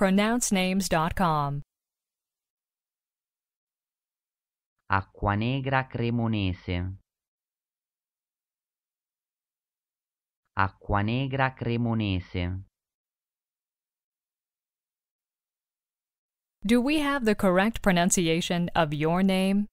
pronouncenames.com. Negra Cremonese. Acqua Negra Cremonese. Do we have the correct pronunciation of your name?